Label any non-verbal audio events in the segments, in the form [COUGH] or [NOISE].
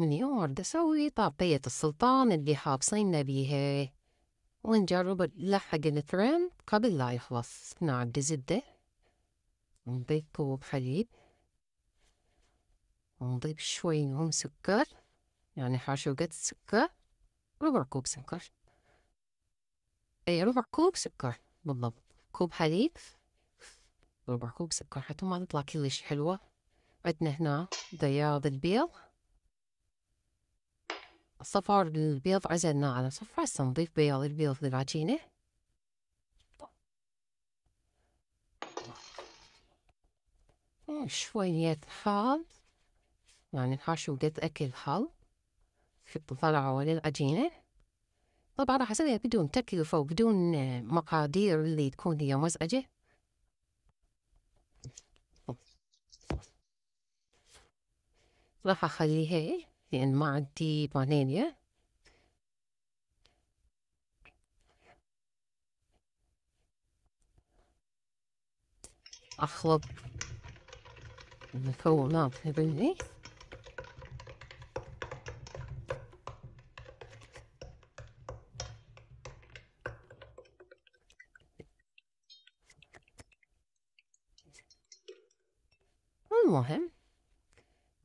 من يقعد اسوي طعطية السلطان اللي حابسينا بيها ونجرب نلحق الترند قبل لا يخلص نعد زبدة ونضيف كوب حليب ونضيف شوي هم سكر يعني حاشوقة سكر ربع كوب سكر أي ربع كوب سكر بالضبط كوب حليب ربع كوب سكر حتى ما تطلع كلش حلوة عندنا هنا دياض البيض صفار البيض عزلنا على صفار نضيف بياض البيض للعجينة شوية حال يعني حاشو قد أكل حال شو طلعوا للعجينة طبعا راح أسويها بدون تكلفة وبدون آه، مقادير اللي تكون هي مزعجة راح أخليها لأن ما عندي بانينيا أخلط المكونات هذني المهم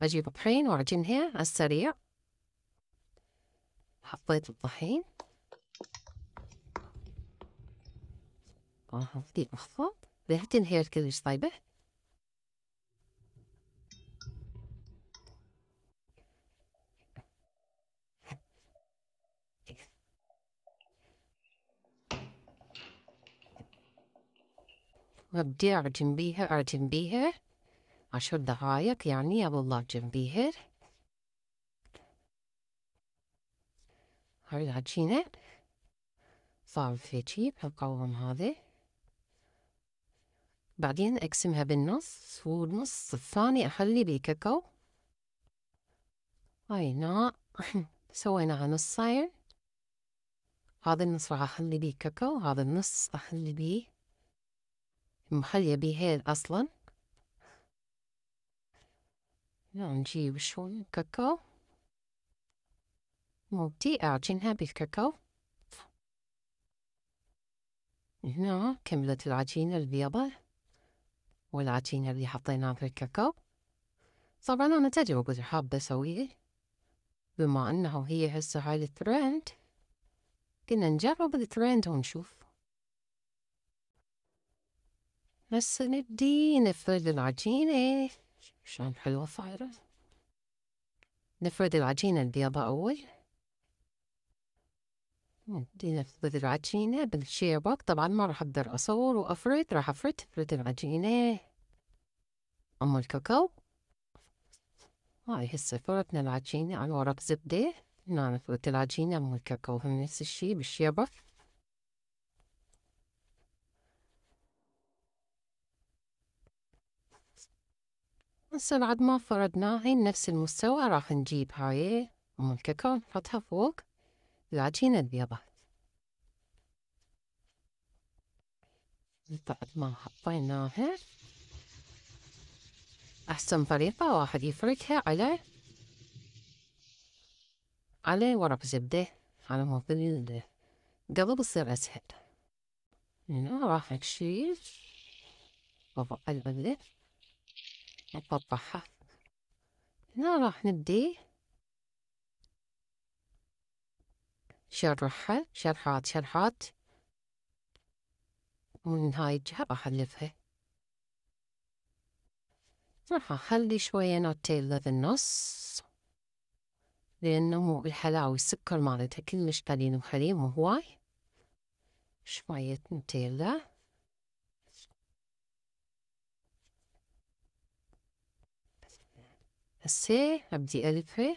أجيب طحين وأعجنها على السريع حطيت الطحين راح بدي أخفض بدها تنهير كلش طيبة وابدي أعجن بيها أعجن بيها عشر دقايق يعني يا الله جنبيهر هاي العجينة صعب شيء بهالقوام هذا بعدين أقسمها بالنص والنص الثاني أحلي بيه هاي نا [LAUGHS] سويناها نصين هذا النص راح أخلي بيه كاكاو هذا النص أحلي بيه مخلية بيه هيل أصلاً نجيب شوية كاكاو ودي أعجنها بالكاكاو هنا كملت العجينة البيضاء والعجينة اللي حطيناها في الكاكاو طبعا أنا تجربة حابة أسويه بما أنه هي هسه هاي الترند كنا نجرب الترند ونشوف هسه نبدي نفرد العجينة شلون حلوة صايرة نفرد العجينة البيضة أول دي نفرد العجينة بالشير بوك طبعا ما راح أقدر أصور وأفرد راح أفرد أفرد العجينة أم الكاكاو هاي هسه فردنا العجينة على ورق زبدة هنا نفرد العجينة أم الكاكاو هم نفس الشي بالشير بوك هسه بعد ما فردنا هاي نفس المستوى راح نجيب هاي أم الكاكاو نحطها فوق العجينة البيضة بعد ما حطيناها أحسن طريقة واحد يفركها على على ورق زبدة على مود قبل يصير أسهل هنا راح نشيل وضع العلة نطبعها هنا راح نبدي شرحها شرحات شرحات ومن هاي الجهة راح ألفها راح أخلي شوية نوتيلا بالنص لأنه مو بالحلاوة السكر مالتها كلش قليل وخليم وهواي شوية نوتيلا C أبدي ألف ه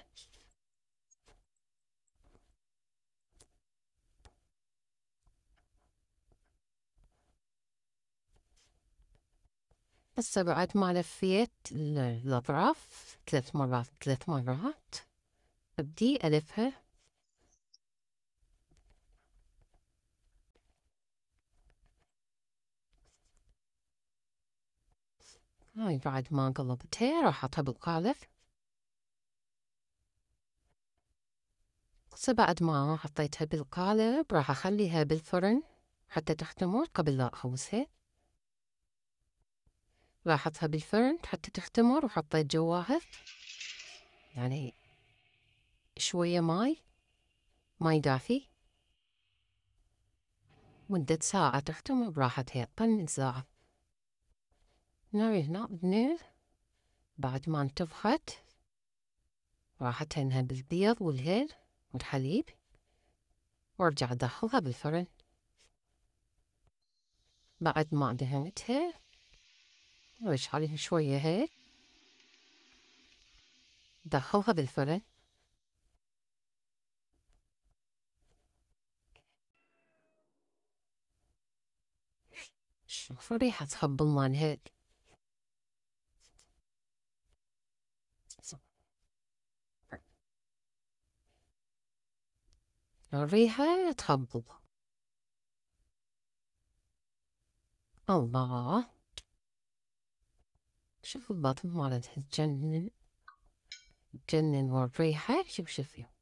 هسه بعد ما لفيت الأطراف ثلاث مرات ثلاث مرات أبدي ألفها هاي بعد ما قلبتها راح أطبق القالب هسه بعد ما حطيتها بالقالب راح أخليها بالفرن حتى تختمر قبل لا راح احطها بالفرن حتى تختمر وحطيت جواها يعني شوية ماي ماي دافي مدة ساعة تختمر براحتها طن ساعة ناري هنا بنيل بعد ما انتفخت راحتها انها بالبيض والهيل والحليب وارجع ادخلها بالفرن بعد ما دهنتها رش عليها شوية هيك دخلها بالفرن شوفوا ريحة حب المان هيك الريحة تخبل الله شوف البطن مالتها تجنن تجنن والريحة شوف شوفي